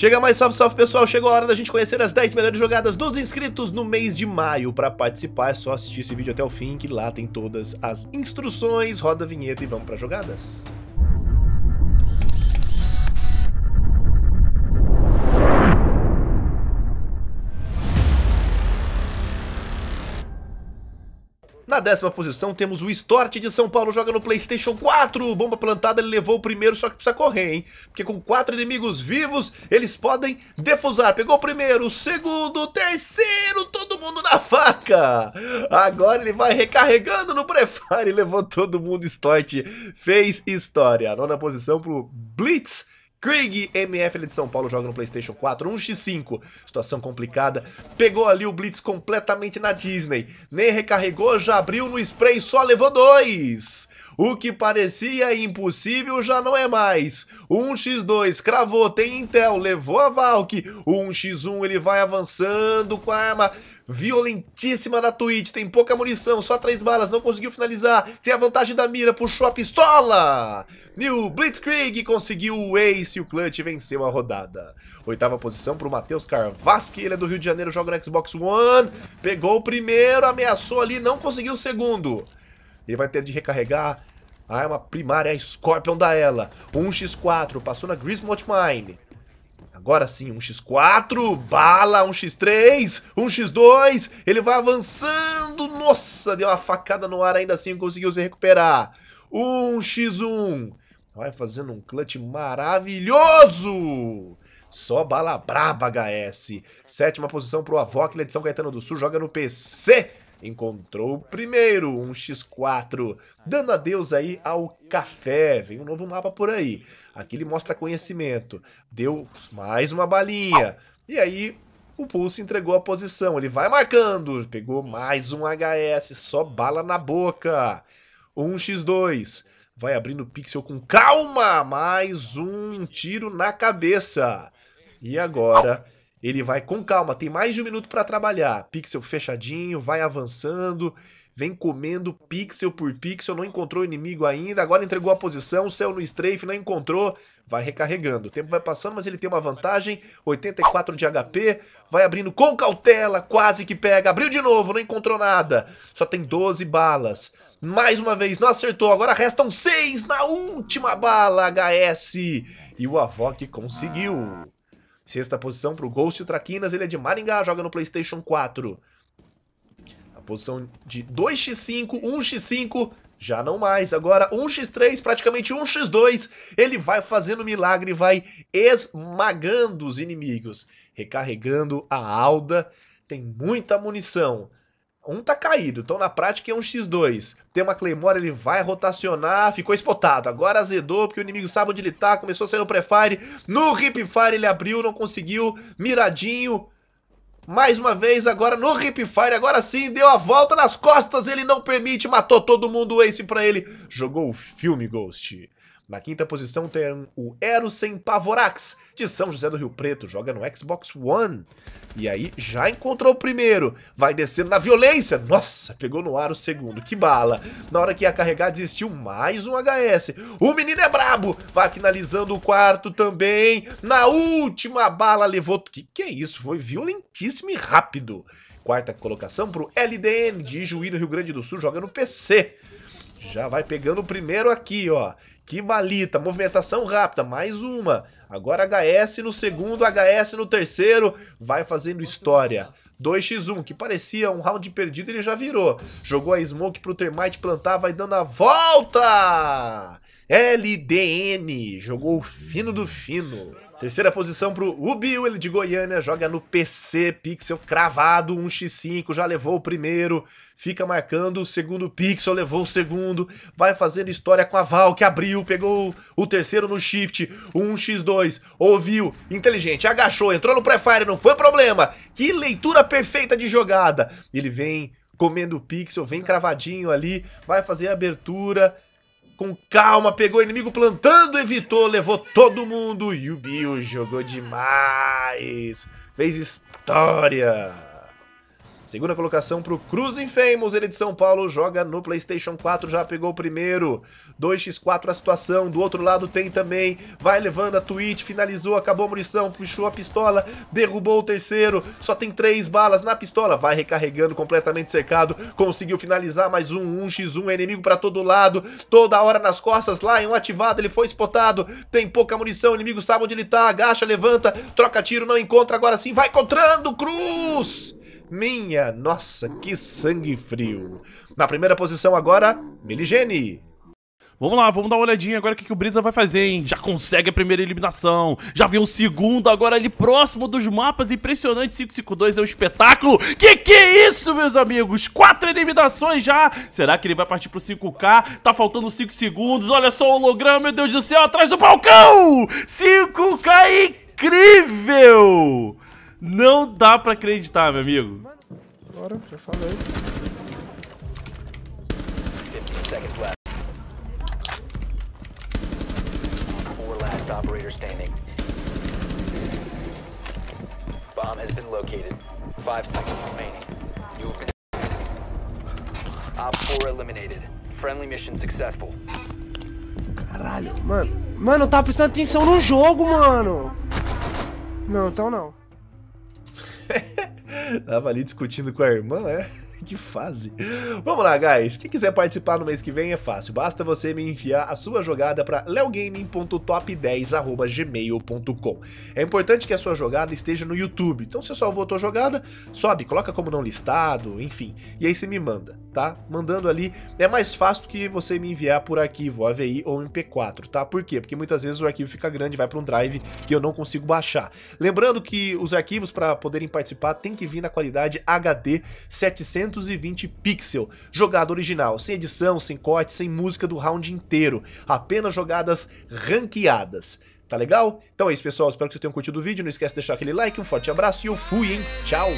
Chega mais salve, salve pessoal, chegou a hora da gente conhecer as 10 melhores jogadas dos inscritos no mês de maio. Para participar é só assistir esse vídeo até o fim, que lá tem todas as instruções, roda a vinheta e vamos para jogadas. Na décima posição temos o Stort de São Paulo, joga no Playstation 4. Bomba plantada, ele levou o primeiro, só que precisa correr, hein? Porque com quatro inimigos vivos, eles podem defusar. Pegou o primeiro, o segundo, o terceiro, todo mundo na faca. Agora ele vai recarregando no prefire, levou todo mundo, Stort fez história. Nona posição pro Blitz Krieg MF é de São Paulo joga no PlayStation 4, 1x5, situação complicada. Pegou ali o Blitz completamente na Disney, nem recarregou, já abriu no spray, só levou dois. O que parecia impossível já não é mais. 1x2, cravou, tem Intel, levou a Valk. 1x1, ele vai avançando com a arma violentíssima na Twitch. Tem pouca munição, só três balas, não conseguiu finalizar. Tem a vantagem da mira, puxou a pistola. New Blitzkrieg conseguiu o ace e o clutch venceu a rodada. Oitava posição para o Matheus Carvasque, ele é do Rio de Janeiro, joga no Xbox One. Pegou o primeiro, ameaçou ali, não conseguiu o segundo. Ele vai ter de recarregar a arma primária, a Scorpion da ela. 1x4, passou na Grismont Mine. Agora sim, 1 x4, bala, 1 x3, 1 x2, ele vai avançando, nossa, deu uma facada no ar, ainda assim conseguiu se recuperar. 1 x1, vai fazendo um clutch maravilhoso. Só bala braba, HS. Sétima posição pro Avoc, edição Caetano do Sul, joga no PC encontrou primeiro um X4, dando adeus aí ao café. Vem um novo mapa por aí. Aqui ele mostra conhecimento. Deu mais uma balinha. E aí o Pulse entregou a posição. Ele vai marcando. Pegou mais um HS. Só bala na boca. 1x2. Vai abrindo o pixel com calma. Mais um tiro na cabeça. E agora ele vai com calma, tem mais de um minuto para trabalhar. Pixel fechadinho, vai avançando, vem comendo pixel por pixel, não encontrou inimigo ainda, agora entregou a posição, céu no strafe, não encontrou, vai recarregando. O tempo vai passando, mas ele tem uma vantagem, 84 de HP, vai abrindo com cautela, quase que pega, abriu de novo, não encontrou nada, só tem 12 balas. Mais uma vez, não acertou, agora restam 6 na última bala, HS, e o Avok conseguiu. Sexta posição para o Ghost Traquinas, ele é de Maringá, joga no PlayStation 4. A posição de 2x5, 1x5, já não mais. Agora 1x3, praticamente 1x2. Ele vai fazendo milagre, vai esmagando os inimigos. Recarregando a Alda, tem muita munição. Um tá caído, então na prática é um X2. Tem uma Claymore, ele vai rotacionar, ficou espotado. Agora azedou, porque o inimigo sabe onde ele tá, começou a sair no pré-fire. No hip-fire ele abriu, não conseguiu, miradinho. Mais uma vez, agora no hip-fire, agora sim, deu a volta nas costas, ele não permite, matou todo mundo, o Ace pra ele. Jogou o filme, Ghost. Na quinta posição tem o Ero Sem Pavorax, de São José do Rio Preto, joga no Xbox One. E aí já encontrou o primeiro, vai descendo na violência, nossa, pegou no ar o segundo, que bala. Na hora que ia carregar desistiu mais um HS, o menino é brabo, vai finalizando o quarto também. Na última bala levou, que que é isso, foi violentíssimo e rápido. Quarta colocação pro LDN de Juí no Rio Grande do Sul, joga no PC. Já vai pegando o primeiro aqui, ó. Que balita, movimentação rápida, mais uma. Agora HS no segundo, HS no terceiro, vai fazendo história. 2x1, que parecia um round perdido, ele já virou. Jogou a smoke pro Termite plantar, vai dando a volta! LDN, jogou o fino do fino. Terceira posição pro Ubil, ele de Goiânia, joga no PC, pixel cravado, 1x5, já levou o primeiro, fica marcando o segundo pixel, levou o segundo, vai fazendo história com a Val, que abriu, pegou o terceiro no shift, 1x2, ouviu, inteligente, agachou, entrou no pré-fire, não foi problema, que leitura perfeita de jogada, ele vem comendo o pixel, vem cravadinho ali, vai fazer a abertura, com calma, pegou o inimigo plantando, evitou, levou todo mundo. E o Bill jogou demais. Fez história. Segunda colocação para o e Famous, ele de São Paulo, joga no PlayStation 4, já pegou o primeiro. 2x4 a situação, do outro lado tem também, vai levando a Twitch, finalizou, acabou a munição, puxou a pistola, derrubou o terceiro, só tem três balas na pistola, vai recarregando, completamente cercado, conseguiu finalizar mais um, 1x1, é inimigo para todo lado, toda hora nas costas, lá em um ativado, ele foi spotado, tem pouca munição, inimigo sabe onde ele tá, agacha, levanta, troca tiro, não encontra, agora sim, vai encontrando, Cruz! Minha nossa, que sangue frio. Na primeira posição agora, Miligene. Vamos lá, vamos dar uma olhadinha agora o que, que o Brisa vai fazer, hein? Já consegue a primeira eliminação, já vem o segundo, agora ali próximo dos mapas, impressionante, 552 é um espetáculo. Que que é isso, meus amigos? Quatro eliminações já! Será que ele vai partir pro 5K? Tá faltando 5 segundos, olha só o holograma, meu Deus do céu, atrás do balcão! 5K incrível! Não dá pra acreditar, meu amigo. bora, já falei. Op 4 Friendly mission Caralho, mano. Mano, eu tava prestando atenção no jogo, mano. Não, então não. Tava ali discutindo com a irmã, é? Que fase. Vamos lá, guys. Quem quiser participar no mês que vem é fácil. Basta você me enviar a sua jogada para leogaming.top10@gmail.com. É importante que a sua jogada esteja no YouTube. Então, se eu salvou a tua jogada, sobe, coloca como não listado, enfim. E aí você me manda tá? Mandando ali é mais fácil do que você me enviar por arquivo AVI ou MP4, tá? Por quê? Porque muitas vezes o arquivo fica grande, vai para um drive que eu não consigo baixar. Lembrando que os arquivos para poderem participar tem que vir na qualidade HD 720 pixel, jogada original, sem edição, sem corte, sem música do round inteiro, apenas jogadas ranqueadas. Tá legal? Então é isso, pessoal. Espero que vocês tenham curtido o vídeo. Não esquece de deixar aquele like, um forte abraço e eu fui, hein? Tchau!